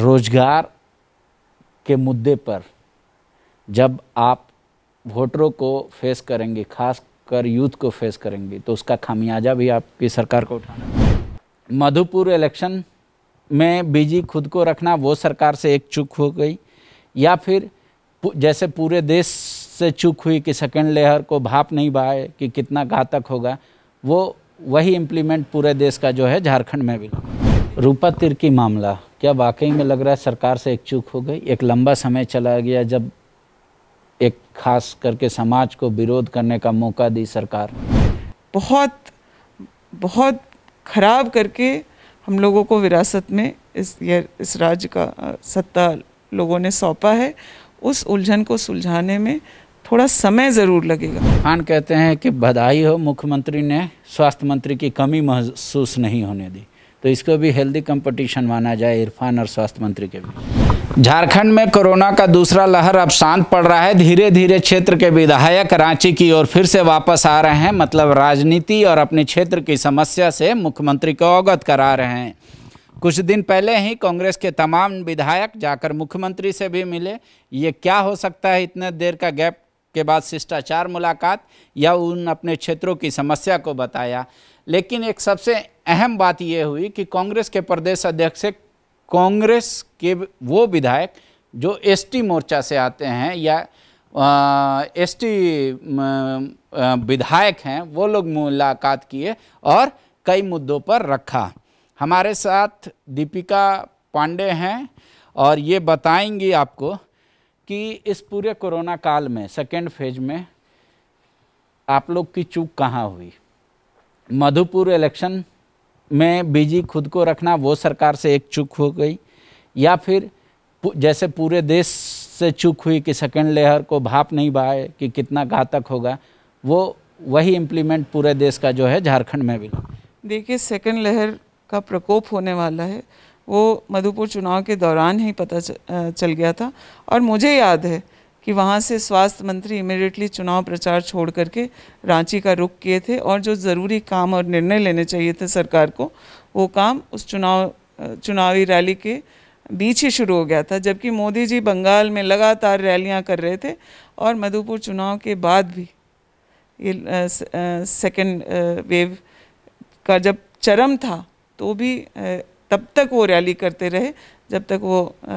रोजगार के मुद्दे पर जब आप वोटरों को फेस करेंगे खास कर यूथ को फेस करेंगे तो उसका खामियाजा भी आपकी सरकार को उठाना मधुपुर इलेक्शन में बिजी खुद को रखना वो सरकार से एक चूक हो गई या फिर जैसे पूरे देश से चूक हुई कि सेकेंड लेयर को भाप नहीं भाए कि कितना घातक होगा वो वही इम्प्लीमेंट पूरे देश का जो है झारखंड में भी रूपा तिर्की मामला क्या वाकई में लग रहा है सरकार से एक चूक हो गई एक लंबा समय चला गया जब एक खास करके समाज को विरोध करने का मौका दी सरकार बहुत बहुत खराब करके हम लोगों को विरासत में इस ये इस राज्य का सत्ता लोगों ने सौंपा है उस उलझन को सुलझाने में थोड़ा समय ज़रूर लगेगा खान कहते हैं कि बधाई हो मुख्यमंत्री ने स्वास्थ्य मंत्री की कमी महसूस नहीं होने दी तो इसको भी हेल्दी कंपटीशन माना जाए इरफान और स्वास्थ्य मंत्री के बीच झारखंड में कोरोना का दूसरा लहर अब शांत पड़ रहा है धीरे धीरे क्षेत्र के विधायक रांची की ओर फिर से वापस आ रहे हैं मतलब राजनीति और अपने क्षेत्र की समस्या से मुख्यमंत्री को अवगत करा रहे हैं कुछ दिन पहले ही कांग्रेस के तमाम विधायक जाकर मुख्यमंत्री से भी मिले ये क्या हो सकता है इतने देर का गैप के बाद शिष्टाचार मुलाकात या उन अपने क्षेत्रों की समस्या को बताया लेकिन एक सबसे अहम बात यह हुई कि कांग्रेस के प्रदेश अध्यक्ष से कांग्रेस के वो विधायक जो एसटी मोर्चा से आते हैं या एसटी विधायक हैं वो लोग मुलाकात किए और कई मुद्दों पर रखा हमारे साथ दीपिका पांडे हैं और ये बताएंगी आपको कि इस पूरे कोरोना काल में सेकेंड फेज में आप लोग की चूक कहाँ हुई मधुपुर इलेक्शन में बिजी खुद को रखना वो सरकार से एक चूक हो गई या फिर जैसे पूरे देश से चूक हुई कि सेकेंड लेयर को भाप नहीं बहाए कि कितना घातक होगा वो वही इम्प्लीमेंट पूरे देश का जो है झारखंड में भी देखिए सेकेंड लहर का प्रकोप होने वाला है वो मधुपुर चुनाव के दौरान ही पता चल गया था और मुझे याद है कि वहाँ से स्वास्थ्य मंत्री इमिडिएटली चुनाव प्रचार छोड़ करके रांची का रुख किए थे और जो ज़रूरी काम और निर्णय लेने चाहिए थे सरकार को वो काम उस चुनाव चुनावी रैली के बीच ही शुरू हो गया था जबकि मोदी जी बंगाल में लगातार रैलियां कर रहे थे और मधुपुर चुनाव के बाद भी ये सेकेंड वेव का जब चरम था तो भी आ, तब तक वो रैली करते रहे जब तक वो आ,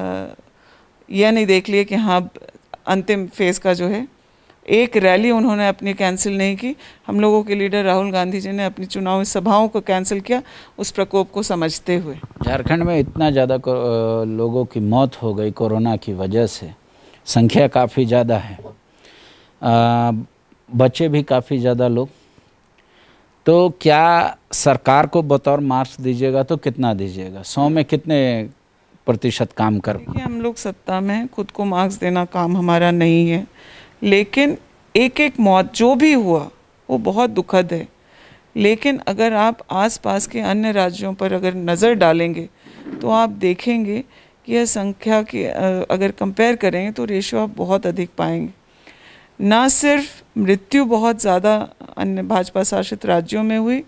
यह नहीं देख लिए कि हाँ अंतिम फेज़ का जो है एक रैली उन्होंने अपनी कैंसिल नहीं की हम लोगों के लीडर राहुल गांधी जी ने अपनी चुनावी सभाओं को कैंसिल किया उस प्रकोप को समझते हुए झारखंड में इतना ज़्यादा लोगों की मौत हो गई कोरोना की वजह से संख्या काफ़ी ज़्यादा है आ, बचे भी काफ़ी ज़्यादा लोग तो क्या सरकार को बतौर मार्क्स दीजिएगा तो कितना दीजिएगा सौ में कितने प्रतिशत काम कर हम लोग सत्ता में खुद को मार्क्स देना काम हमारा नहीं है लेकिन एक एक मौत जो भी हुआ वो बहुत दुखद है लेकिन अगर आप आसपास के अन्य राज्यों पर अगर नज़र डालेंगे तो आप देखेंगे कि यह संख्या की अगर कंपेयर करेंगे तो रेशो आप बहुत अधिक पाएंगे ना सिर्फ मृत्यु बहुत ज़्यादा अन्य भाजपा शासित राज्यों में हुई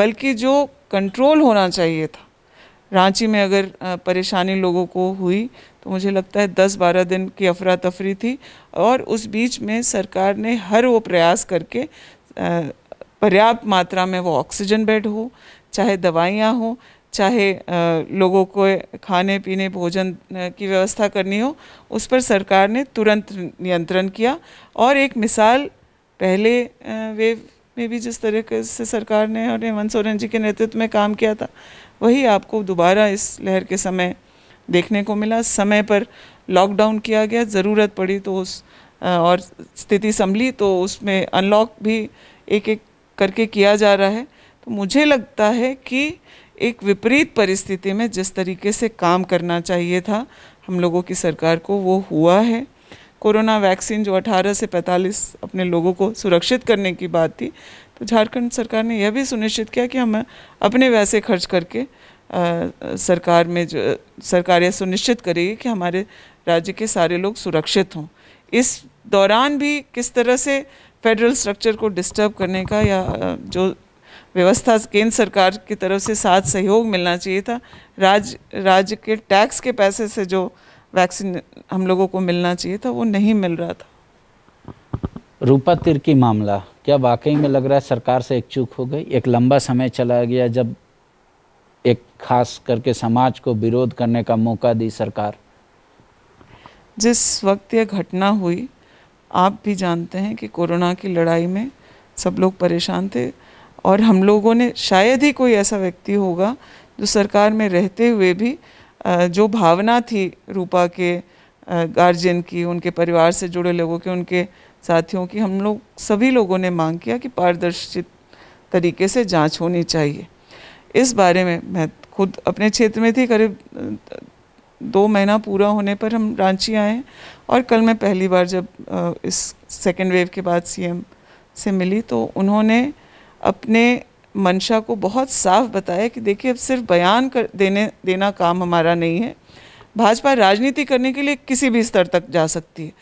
बल्कि जो कंट्रोल होना चाहिए था रांची में अगर परेशानी लोगों को हुई तो मुझे लगता है दस बारह दिन की अफरा तफरी थी और उस बीच में सरकार ने हर वो प्रयास करके पर्याप्त मात्रा में वो ऑक्सीजन बेड हो चाहे दवाइयाँ हों चाहे लोगों को खाने पीने भोजन की व्यवस्था करनी हो उस पर सरकार ने तुरंत नियंत्रण किया और एक मिसाल पहले वे मे भी जिस तरीके से सरकार ने और हेमंत सोरेन जी के नेतृत्व में काम किया था वही आपको दोबारा इस लहर के समय देखने को मिला समय पर लॉकडाउन किया गया ज़रूरत पड़ी तो उस और स्थिति संभली तो उसमें अनलॉक भी एक एक करके किया जा रहा है तो मुझे लगता है कि एक विपरीत परिस्थिति में जिस तरीके से काम करना चाहिए था हम लोगों की सरकार को वो हुआ है कोरोना वैक्सीन जो 18 से 45 अपने लोगों को सुरक्षित करने की बात थी तो झारखंड सरकार ने यह भी सुनिश्चित किया कि हम अपने वैसे खर्च करके आ, सरकार में जो सरकार यह सुनिश्चित करेगी कि हमारे राज्य के सारे लोग सुरक्षित हों इस दौरान भी किस तरह से फेडरल स्ट्रक्चर को डिस्टर्ब करने का या जो व्यवस्था केंद्र सरकार की तरफ से साथ सहयोग मिलना चाहिए था राज्य राज्य के टैक्स के पैसे से जो वैक्सीन हम लोगों को मिलना चाहिए था वो नहीं मिल रहा था रूपा तिरकी मामला क्या वाकई में लग रहा है सरकार से एक चूक हो गई एक लंबा समय चला गया जब एक खास करके समाज को विरोध करने का मौका दी सरकार जिस वक्त यह घटना हुई आप भी जानते हैं कि कोरोना की लड़ाई में सब लोग परेशान थे और हम लोगों ने शायद ही कोई ऐसा व्यक्ति होगा जो सरकार में रहते हुए भी जो भावना थी रूपा के गार्जियन की उनके परिवार से जुड़े लोगों के उनके साथियों की हम लोग सभी लोगों ने मांग किया कि पारदर्शित तरीके से जांच होनी चाहिए इस बारे में मैं खुद अपने क्षेत्र में थी करीब दो महीना पूरा होने पर हम रांची आए और कल मैं पहली बार जब इस सेकेंड वेव के बाद सीएम से मिली तो उन्होंने अपने मंशा को बहुत साफ बताया कि देखिए अब सिर्फ बयान कर देने देना काम हमारा नहीं है भाजपा राजनीति करने के लिए किसी भी स्तर तक जा सकती है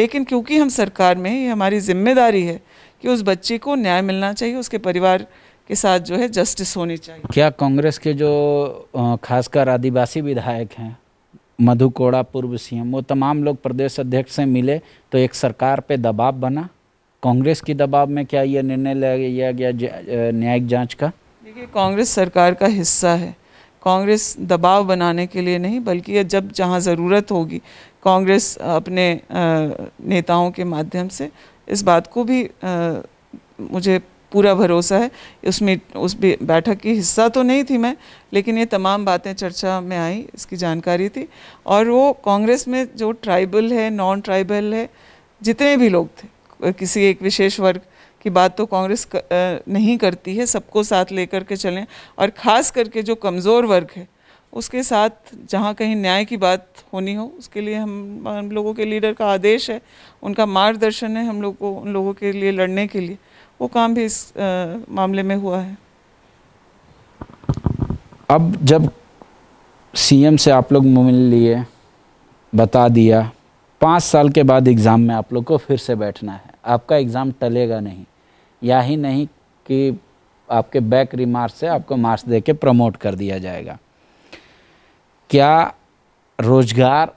लेकिन क्योंकि हम सरकार में ये हमारी जिम्मेदारी है कि उस बच्चे को न्याय मिलना चाहिए उसके परिवार के साथ जो है जस्टिस होनी चाहिए क्या कांग्रेस के जो खासकर आदिवासी विधायक हैं मधु कोड़ा पूर्व सीएम वो तमाम लोग प्रदेश अध्यक्ष से मिले तो एक सरकार पे दबाव बना कांग्रेस की दबाव में क्या यह निर्णय लिया गया न्यायिक जांच का देखिए कांग्रेस सरकार का हिस्सा है कांग्रेस दबाव बनाने के लिए नहीं बल्कि जब जहाँ ज़रूरत होगी कांग्रेस अपने नेताओं के माध्यम से इस बात को भी मुझे पूरा भरोसा है उसमें उस बैठक की हिस्सा तो नहीं थी मैं लेकिन ये तमाम बातें चर्चा में आई इसकी जानकारी थी और वो कांग्रेस में जो ट्राइबल है नॉन ट्राइबल है जितने भी लोग थे किसी एक विशेष वर्ग की बात तो कांग्रेस नहीं करती है सबको साथ लेकर के चलें और ख़ास करके जो कमज़ोर वर्ग है उसके साथ जहाँ कहीं न्याय की बात होनी हो उसके लिए हम हम लोगों के लीडर का आदेश है उनका मार्गदर्शन है हम लोग को उन लोगों के लिए लड़ने के लिए वो काम भी इस आ, मामले में हुआ है अब जब सीएम से आप लोग मिल लिए बता दिया पाँच साल के बाद एग्ज़ाम में आप लोग को फिर से बैठना है आपका एग्ज़ाम टलेगा नहीं या ही नहीं कि आपके बैक रिमार्क से आपको मार्क्स दे के प्रमोट कर दिया जाएगा क्या रोजगार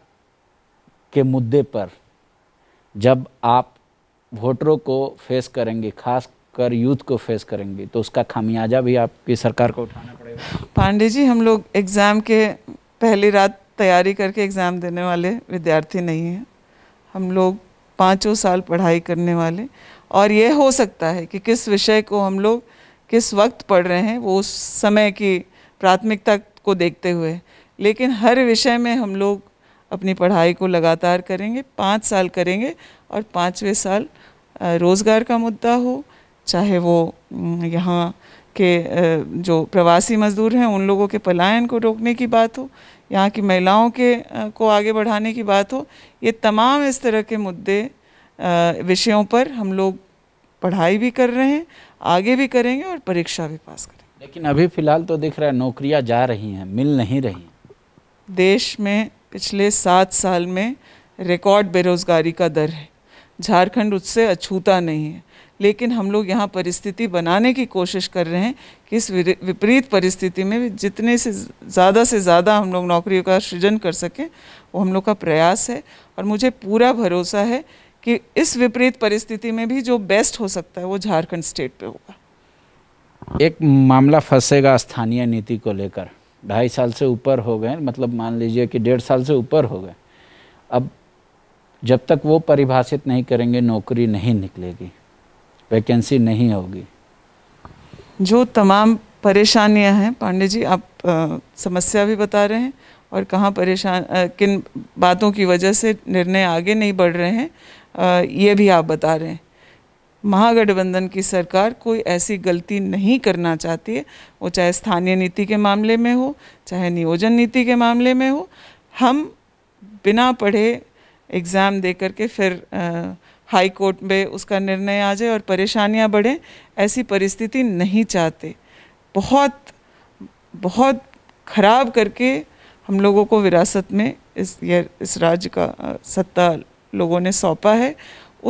के मुद्दे पर जब आप वोटरों को फेस करेंगे खास कर यूथ को फेस करेंगे तो उसका खामियाजा भी आपकी सरकार को उठाना पड़ेगा पांडे जी हम लोग एग्ज़ाम के पहली रात तैयारी करके एग्ज़ाम देने वाले विद्यार्थी नहीं हैं हम लोग पाँचों साल पढ़ाई करने वाले और यह हो सकता है कि किस विषय को हम लोग किस वक्त पढ़ रहे हैं वो उस समय की प्राथमिकता को देखते हुए लेकिन हर विषय में हम लोग अपनी पढ़ाई को लगातार करेंगे पाँच साल करेंगे और पाँचवें साल रोज़गार का मुद्दा हो चाहे वो यहाँ के जो प्रवासी मज़दूर हैं उन लोगों के पलायन को रोकने की बात हो यहाँ की महिलाओं के को आगे बढ़ाने की बात हो ये तमाम इस तरह के मुद्दे विषयों पर हम लोग पढ़ाई भी कर रहे हैं आगे भी करेंगे और परीक्षा भी पास करेंगे लेकिन अभी फ़िलहाल तो दिख रहा है नौकरियाँ जा रही हैं मिल नहीं रही देश में पिछले सात साल में रिकॉर्ड बेरोज़गारी का दर है झारखंड उससे अछूता नहीं है लेकिन हम लोग यहाँ परिस्थिति बनाने की कोशिश कर रहे हैं कि इस विपरीत परिस्थिति में जितने से ज़्यादा से ज़्यादा हम लोग नौकरियों का सृजन कर सकें वो हम लोग का प्रयास है और मुझे पूरा भरोसा है कि इस विपरीत परिस्थिति में भी जो बेस्ट हो सकता है वो झारखंड स्टेट पे होगा एक मामला फंसेगा स्थानीय नीति को लेकर ढाई साल से ऊपर हो गए मतलब मान लीजिए कि डेढ़ साल से ऊपर हो गए अब जब तक वो परिभाषित नहीं करेंगे नौकरी नहीं निकलेगी वैकेंसी नहीं होगी जो तमाम परेशानियां हैं पांडे जी आप आ, समस्या भी बता रहे हैं और कहाँ परेशान आ, किन बातों की वजह से निर्णय आगे नहीं बढ़ रहे हैं आ, ये भी आप बता रहे हैं महागठबंधन की सरकार कोई ऐसी गलती नहीं करना चाहती है वो चाहे स्थानीय नीति के मामले में हो चाहे नियोजन नीति के मामले में हो हम बिना पढ़े एग्ज़ाम दे करके फिर आ, हाई कोर्ट में उसका निर्णय आ जाए और परेशानियां बढ़ें ऐसी परिस्थिति नहीं चाहते बहुत बहुत खराब करके हम लोगों को विरासत में इस ये इस राज्य का सत्ता लोगों ने सौंपा है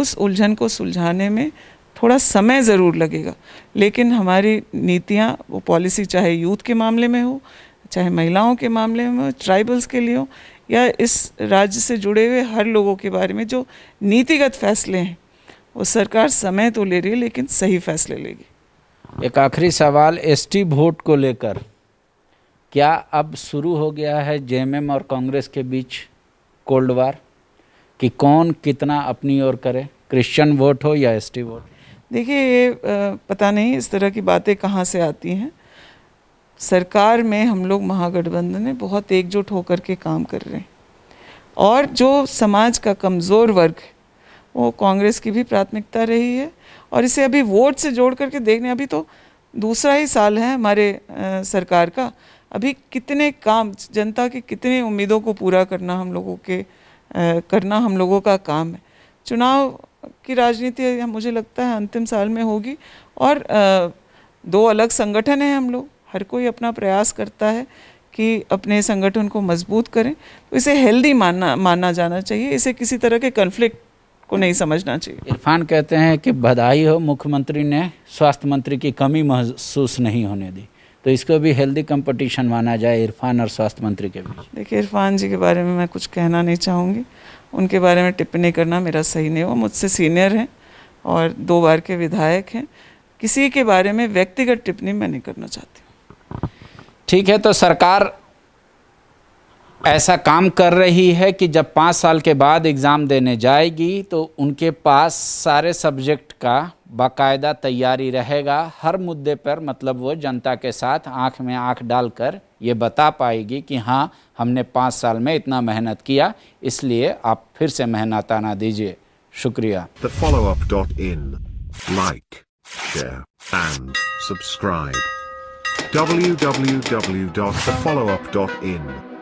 उस उलझन को सुलझाने में थोड़ा समय ज़रूर लगेगा लेकिन हमारी नीतियाँ वो पॉलिसी चाहे यूथ के मामले में हो चाहे महिलाओं के मामले में हो ट्राइबल्स के लिए हो या इस राज्य से जुड़े हुए हर लोगों के बारे में जो नीतिगत फैसले हैं वो सरकार समय तो ले रही है लेकिन सही फैसले लेगी एक आखिरी सवाल एसटी वोट को लेकर क्या अब शुरू हो गया है जेएमएम और कांग्रेस के बीच कोल्ड वार कि कौन कितना अपनी ओर करे क्रिश्चियन वोट हो या एसटी वोट देखिए ये पता नहीं इस तरह की बातें कहाँ से आती हैं सरकार में हम लोग महागठबंधन में बहुत एकजुट होकर के काम कर रहे हैं और जो समाज का कमज़ोर वर्ग वो कांग्रेस की भी प्राथमिकता रही है और इसे अभी वोट से जोड़ करके देखने अभी तो दूसरा ही साल है हमारे सरकार का अभी कितने काम जनता की कितने उम्मीदों को पूरा करना हम लोगों के आ, करना हम लोगों का काम है चुनाव की राजनीति मुझे लगता है अंतिम साल में होगी और आ, दो अलग संगठन हैं हम लोग हर कोई अपना प्रयास करता है कि अपने संगठन को मजबूत करें तो इसे हेल्दी माना माना जाना चाहिए इसे किसी तरह के कन्फ्लिक्ट को नहीं समझना चाहिए इरफान कहते हैं कि बधाई हो मुख्यमंत्री ने स्वास्थ्य मंत्री की कमी महसूस नहीं होने दी तो इसको भी हेल्दी कंपटीशन माना जाए इरफान और स्वास्थ्य मंत्री के बीच देखिए इरफान जी के बारे में मैं कुछ कहना नहीं चाहूँगी उनके बारे में टिप्पणी करना मेरा सही नहीं हुआ मुझसे सीनियर हैं और दो बार के विधायक हैं किसी के बारे में व्यक्तिगत टिप्पणी मैं नहीं करना चाहती ठीक है तो सरकार ऐसा काम कर रही है कि जब पाँच साल के बाद एग्ज़ाम देने जाएगी तो उनके पास सारे सब्जेक्ट का बाकायदा तैयारी रहेगा हर मुद्दे पर मतलब वो जनता के साथ आंख में आंख डालकर ये बता पाएगी कि हाँ हमने पाँच साल में इतना मेहनत किया इसलिए आप फिर से मेहनत आना दीजिए शुक्रिया www.thefollowup.in